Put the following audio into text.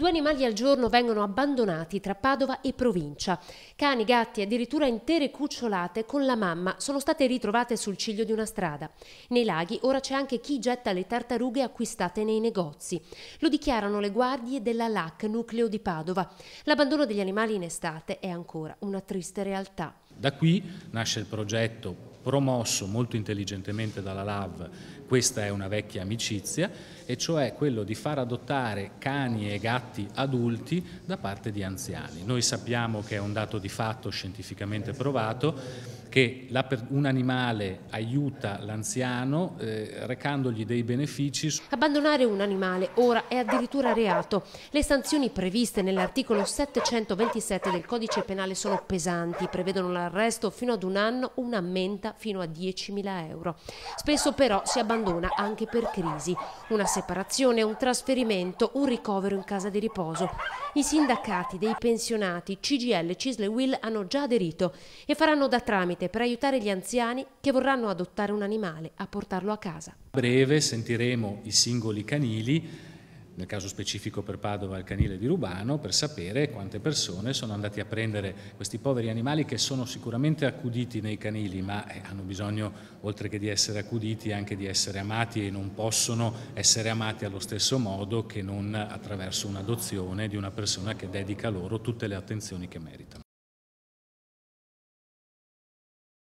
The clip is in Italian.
Due animali al giorno vengono abbandonati tra Padova e provincia. Cani, gatti addirittura intere cucciolate con la mamma sono state ritrovate sul ciglio di una strada. Nei laghi ora c'è anche chi getta le tartarughe acquistate nei negozi. Lo dichiarano le guardie della LAC, nucleo di Padova. L'abbandono degli animali in estate è ancora una triste realtà. Da qui nasce il progetto promosso molto intelligentemente dalla LAV, questa è una vecchia amicizia, e cioè quello di far adottare cani e gatti adulti da parte di anziani. Noi sappiamo che è un dato di fatto scientificamente provato, che un animale aiuta l'anziano eh, recandogli dei benefici. Abbandonare un animale ora è addirittura reato. Le sanzioni previste nell'articolo 727 del codice penale sono pesanti, prevedono l'arresto fino ad un anno, una menta fino a 10.000 euro. Spesso però si abbandona anche per crisi, una separazione, un trasferimento, un ricovero in casa di riposo. I sindacati dei pensionati CGL, Cisle e Will hanno già aderito e faranno da tramite per aiutare gli anziani che vorranno adottare un animale a portarlo a casa. A breve sentiremo i singoli canili nel caso specifico per Padova il canile di Rubano, per sapere quante persone sono andate a prendere questi poveri animali che sono sicuramente accuditi nei canili, ma eh, hanno bisogno, oltre che di essere accuditi, anche di essere amati e non possono essere amati allo stesso modo che non attraverso un'adozione di una persona che dedica loro tutte le attenzioni che meritano.